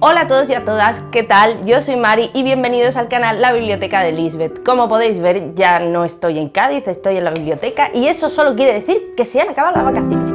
Hola a todos y a todas, ¿qué tal? Yo soy Mari y bienvenidos al canal La Biblioteca de Lisbeth. Como podéis ver, ya no estoy en Cádiz, estoy en la biblioteca y eso solo quiere decir que se han acabado las vacaciones.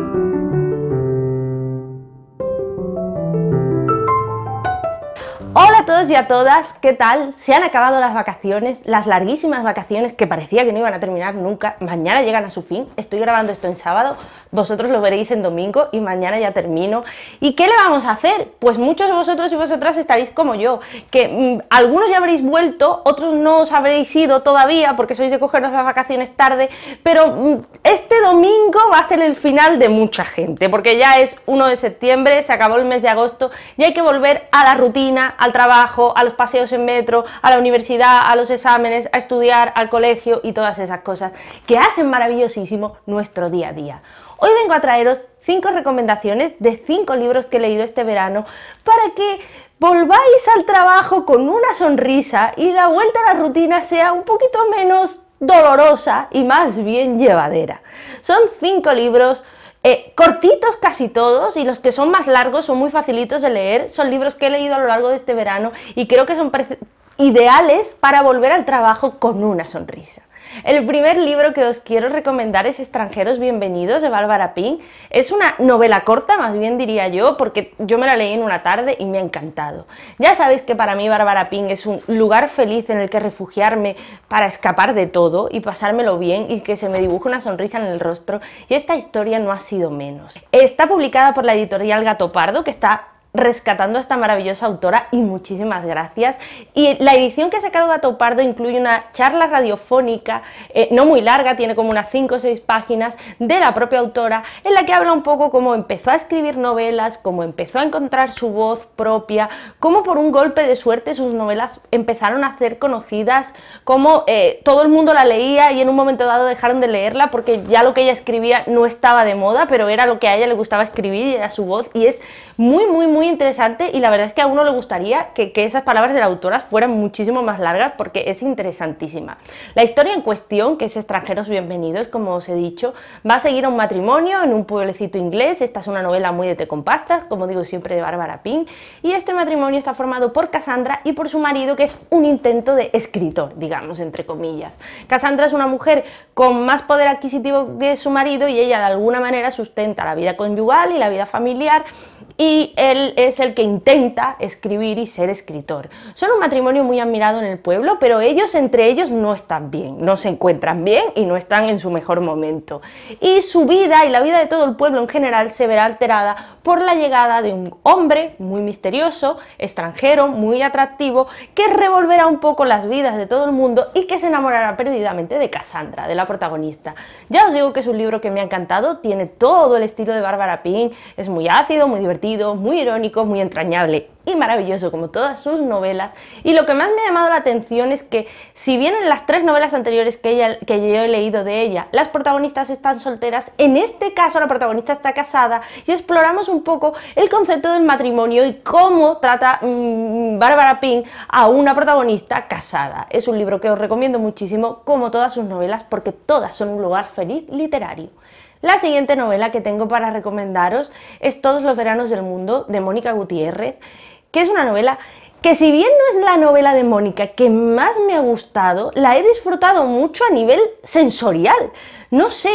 Hola a todos y a todas, ¿qué tal? Se han acabado las vacaciones, las larguísimas vacaciones que parecía que no iban a terminar nunca, mañana llegan a su fin, estoy grabando esto en sábado, vosotros lo veréis en domingo y mañana ya termino. ¿Y qué le vamos a hacer? Pues muchos de vosotros y vosotras estaréis como yo, que mm, algunos ya habréis vuelto, otros no os habréis ido todavía porque sois de cogernos las vacaciones tarde, pero mm, este domingo va a ser el final de mucha gente, porque ya es 1 de septiembre, se acabó el mes de agosto y hay que volver a la rutina, al trabajo, a los paseos en metro, a la universidad, a los exámenes, a estudiar, al colegio y todas esas cosas que hacen maravillosísimo nuestro día a día. Hoy vengo a traeros 5 recomendaciones de 5 libros que he leído este verano para que volváis al trabajo con una sonrisa y la vuelta a la rutina sea un poquito menos dolorosa y más bien llevadera. Son 5 libros eh, cortitos casi todos y los que son más largos son muy facilitos de leer, son libros que he leído a lo largo de este verano y creo que son ideales para volver al trabajo con una sonrisa. El primer libro que os quiero recomendar es Extranjeros Bienvenidos de Bárbara Ping. Es una novela corta, más bien diría yo, porque yo me la leí en una tarde y me ha encantado. Ya sabéis que para mí Bárbara Ping es un lugar feliz en el que refugiarme para escapar de todo y pasármelo bien y que se me dibuje una sonrisa en el rostro y esta historia no ha sido menos. Está publicada por la editorial Gato Pardo, que está rescatando a esta maravillosa autora y muchísimas gracias. Y la edición que ha sacado Gato Pardo incluye una charla radiofónica, eh, no muy larga, tiene como unas 5 o 6 páginas, de la propia autora, en la que habla un poco cómo empezó a escribir novelas, cómo empezó a encontrar su voz propia, cómo por un golpe de suerte sus novelas empezaron a ser conocidas, cómo eh, todo el mundo la leía y en un momento dado dejaron de leerla porque ya lo que ella escribía no estaba de moda, pero era lo que a ella le gustaba escribir y era su voz y es muy, muy, muy interesante y la verdad es que a uno le gustaría que, esas palabras de la autora fueran muchísimo más largas porque es interesantísima. La historia en cuestión, que es Extranjeros Bienvenidos, como os he dicho, va a seguir a un matrimonio en un pueblecito inglés. Esta es una novela muy de te con pastas, como digo siempre de Bárbara Pink, y este matrimonio está formado por Cassandra y por su marido, que es un intento de escritor, digamos, entre comillas. Cassandra es una mujer con más poder adquisitivo que su marido y ella de alguna manera sustenta la vida conyugal y la vida familiar y él es el que intenta escribir y ser escritor. Son un matrimonio muy admirado en el pueblo, pero ellos entre ellos no están bien, no se encuentran bien y no están en su mejor momento. Y su vida y la vida de todo el pueblo en general se verá alterada por la llegada de un hombre muy misterioso, extranjero, muy atractivo, que revolverá un poco las vidas de todo el mundo y que se enamorará perdidamente de Cassandra, de la protagonista. Ya os digo que es un libro que me ha encantado, tiene todo el estilo de Bárbara Pin, es muy ácido, muy divertido, muy irónico, muy entrañable y maravilloso como todas sus novelas. Y lo que más me ha llamado la atención es que si bien en las tres novelas anteriores que, yo he leído de ella, las protagonistas están solteras, en este caso la protagonista está casada y exploramos un poco el concepto del matrimonio y cómo trata mm, Bárbara Pink a una protagonista casada. Es un libro que os recomiendo muchísimo, como todas sus novelas, porque todas son un lugar feliz literario. La siguiente novela que tengo para recomendaros es Todos los veranos del mundo de Mónica Gutiérrez, que es una novela que si bien no es la novela de Mónica que más me ha gustado, la he disfrutado mucho a nivel sensorial. No sé,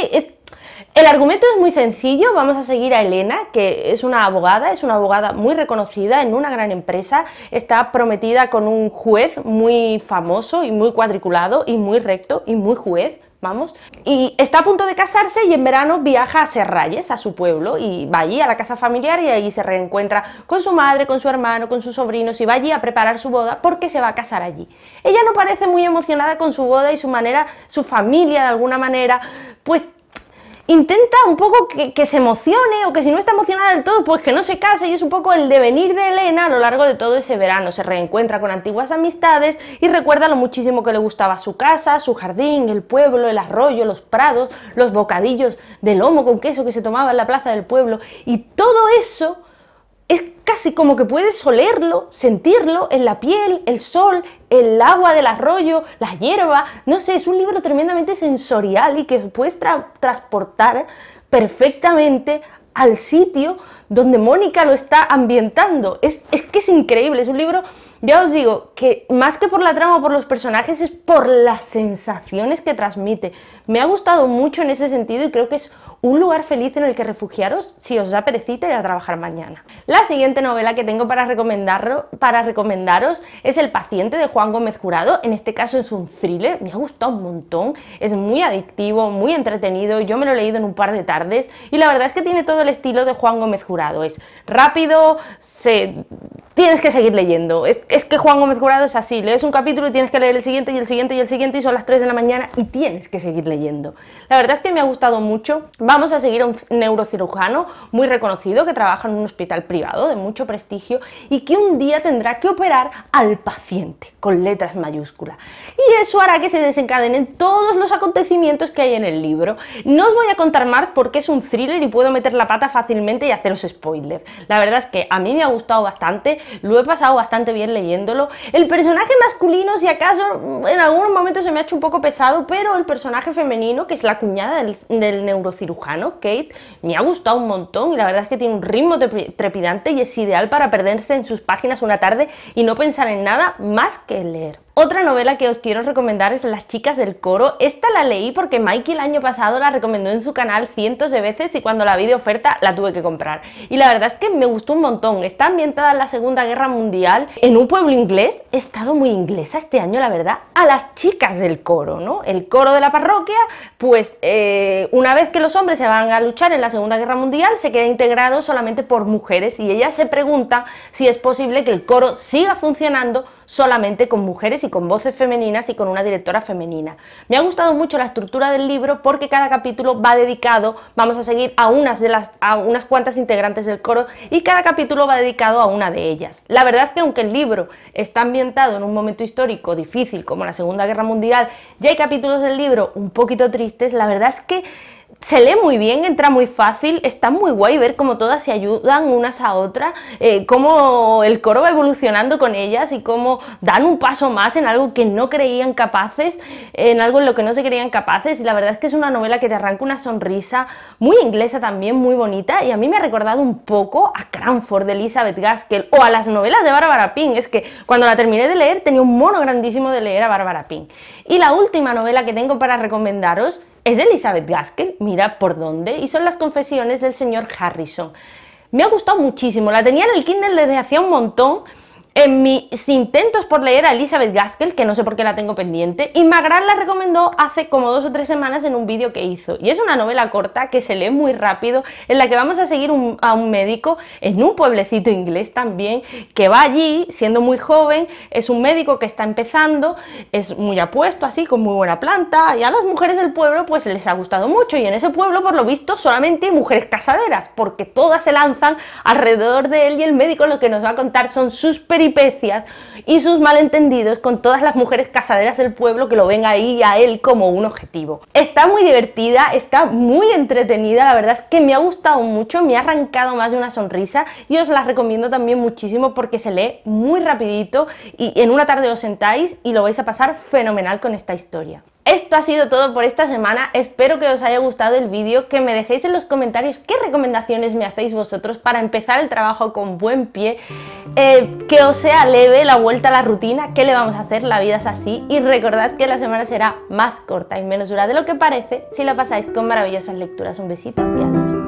el argumento es muy sencillo, vamos a seguir a Elena, que es una abogada, es una abogada muy reconocida en una gran empresa, está prometida con un juez muy famoso y muy cuadriculado y muy recto y muy juez, vamos. Y está a punto de casarse y en verano viaja a Serrayes, a su pueblo, y va allí a la casa familiar y allí se reencuentra con su madre, con su hermano, con sus sobrinos y va allí a preparar su boda porque se va a casar allí. Ella no parece muy emocionada con su boda y su manera, su familia de alguna manera, pues intenta un poco que, se emocione o que si no está emocionada del todo, pues que no se case y es un poco el devenir de Elena a lo largo de todo ese verano. Se reencuentra con antiguas amistades y recuerda lo muchísimo que le gustaba su casa, su jardín, el pueblo, el arroyo, los prados, los bocadillos de lomo con queso que se tomaba en la plaza del pueblo y todo eso es casi como que puedes olerlo, sentirlo en la piel, el sol, el agua del arroyo, la hierba... no sé, es un libro tremendamente sensorial y que puedes transportar perfectamente al sitio donde Mónica lo está ambientando. Es, es, que es increíble, es un libro, ya os digo, que más que por la trama o por los personajes, es por las sensaciones que transmite. Me ha gustado mucho en ese sentido y creo que es un lugar feliz en el que refugiaros si os da perecita ir a trabajar mañana. La siguiente novela que tengo para, para recomendaros es El paciente de Juan Gómez Jurado, en este caso es un thriller, me ha gustado un montón, es muy adictivo, muy entretenido, yo me lo he leído en un par de tardes y la verdad es que tiene todo el estilo de Juan Gómez Jurado, es rápido, tienes que seguir leyendo, es, que Juan Gómez Jurado es así, lees un capítulo y tienes que leer el siguiente y el siguiente y el siguiente y son las 3 de la mañana y tienes que seguir leyendo. La verdad es que me ha gustado mucho, Vamos a seguir a un neurocirujano muy reconocido que trabaja en un hospital privado de mucho prestigio y que un día tendrá que operar al paciente con letras mayúsculas. Y eso hará que se desencadenen todos los acontecimientos que hay en el libro. No os voy a contar más porque es un thriller y puedo meter la pata fácilmente y haceros spoiler. La verdad es que a mí me ha gustado bastante, lo he pasado bastante bien leyéndolo. El personaje masculino, si acaso, en algunos momentos se me ha hecho un poco pesado, pero el personaje femenino, que es la cuñada del, del neurocirujano, Kate, me ha gustado un montón y la verdad es que tiene un ritmo trepidante y es ideal para perderse en sus páginas una tarde y no pensar en nada más que leer. Otra novela que os quiero recomendar es Las chicas del coro. Esta la leí porque Mikey el año pasado la recomendó en su canal cientos de veces y cuando la vi de oferta la tuve que comprar. Y la verdad es que me gustó un montón. Está ambientada en la Segunda Guerra Mundial, en un pueblo inglés. He estado muy inglesa este año, la verdad. A las chicas del coro, ¿no? El coro de la parroquia, pues eh, una vez que los hombres se van a luchar en la Segunda Guerra Mundial, se queda integrado solamente por mujeres y ella se pregunta si es posible que el coro siga funcionando solamente con mujeres y con voces femeninas y con una directora femenina. Me ha gustado mucho la estructura del libro porque cada capítulo va dedicado, vamos a seguir a unas, de las, a unas cuantas integrantes del coro y cada capítulo va dedicado a una de ellas. La verdad es que aunque el libro está ambientado en un momento histórico difícil como la Segunda Guerra Mundial, ya hay capítulos del libro un poquito tristes, la verdad es que se lee muy bien, entra muy fácil, está muy guay ver cómo todas se ayudan unas a otras, eh, cómo el coro va evolucionando con ellas y cómo dan un paso más en algo que no creían capaces, en algo en lo que no se creían capaces. Y la verdad es que es una novela que te arranca una sonrisa, muy inglesa también, muy bonita, y a mí me ha recordado un poco a Cranford de Elizabeth Gaskell o a las novelas de Barbara Pink. Es que cuando la terminé de leer tenía un mono grandísimo de leer a Barbara Pink. Y la última novela que tengo para recomendaros es Elizabeth Gaskell. Mira por dónde. Y son las confesiones del señor Harrison. Me ha gustado muchísimo. La tenía en el Kindle desde hacía un montón en mis intentos por leer a Elizabeth Gaskell, que no sé por qué la tengo pendiente, y la recomendó hace como dos o tres semanas en un vídeo que hizo. Y es una novela corta que se lee muy rápido, en la que vamos a seguir a un médico en un pueblecito inglés también, que va allí siendo muy joven, es un médico que está empezando, es muy apuesto así, con muy buena planta, y a las mujeres del pueblo pues les ha gustado mucho, y en ese pueblo por lo visto solamente hay mujeres casaderas, porque todas se lanzan alrededor de él y el médico lo que nos va a contar son sus y sus malentendidos con todas las mujeres casaderas del pueblo que lo ven ahí a él como un objetivo. Está muy divertida, está muy entretenida, la verdad es que me ha gustado mucho, me ha arrancado más de una sonrisa y os la recomiendo también muchísimo porque se lee muy rapidito y en una tarde os sentáis y lo vais a pasar fenomenal con esta historia. Esto ha sido todo por esta semana, espero que os haya gustado el vídeo, que me dejéis en los comentarios qué recomendaciones me hacéis vosotros para empezar el trabajo con buen pie, eh, que os sea leve la vuelta a la rutina, qué le vamos a hacer, la vida es así y recordad que la semana será más corta y menos dura de lo que parece si la pasáis con maravillosas lecturas. Un besito y adiós.